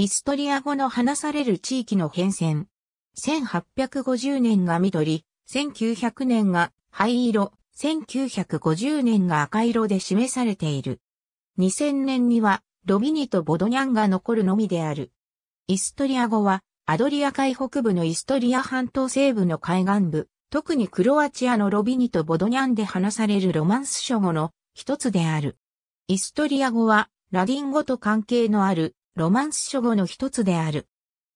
イストリア語の話される地域の変遷。1850年が緑、1900年が灰色、1950年が赤色で示されている。2000年にはロビニとボドニャンが残るのみである。イストリア語はアドリア海北部のイストリア半島西部の海岸部、特にクロアチアのロビニとボドニャンで話されるロマンス諸語の一つである。イストリア語はラディン語と関係のあるロマンス諸語の一つである。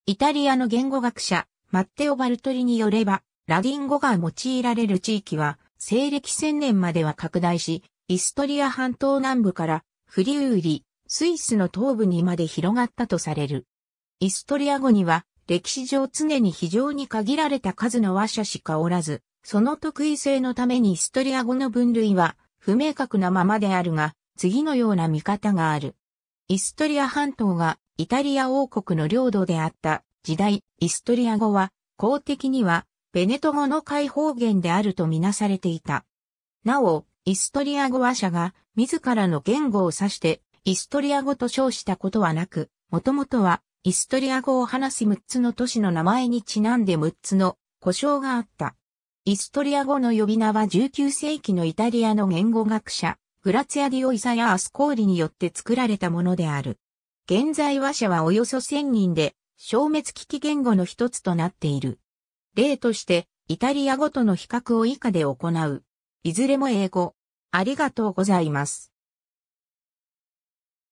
イタリアの言語学者、マッテオ・バルトリによれば、ラディン語が用いられる地域は、西暦1000年までは拡大し、イストリア半島南部から、フリウーリ、スイスの東部にまで広がったとされる。イストリア語には、歴史上常に非常に限られた数の話者しかおらず、その特異性のためにイストリア語の分類は、不明確なままであるが、次のような見方がある。イストリア半島がイタリア王国の領土であった時代、イストリア語は公的にはベネト語の解放源であるとみなされていた。なお、イストリア語話者が自らの言語を指してイストリア語と称したことはなく、もともとはイストリア語を話す6つの都市の名前にちなんで6つの故障があった。イストリア語の呼び名は19世紀のイタリアの言語学者、グラツヤア・ディオ・イサやアスコーリによって作られたものである。現在話者はおよそ1000人で、消滅危機言語の一つとなっている。例として、イタリア語との比較を以下で行う。いずれも英語。ありがとうございます。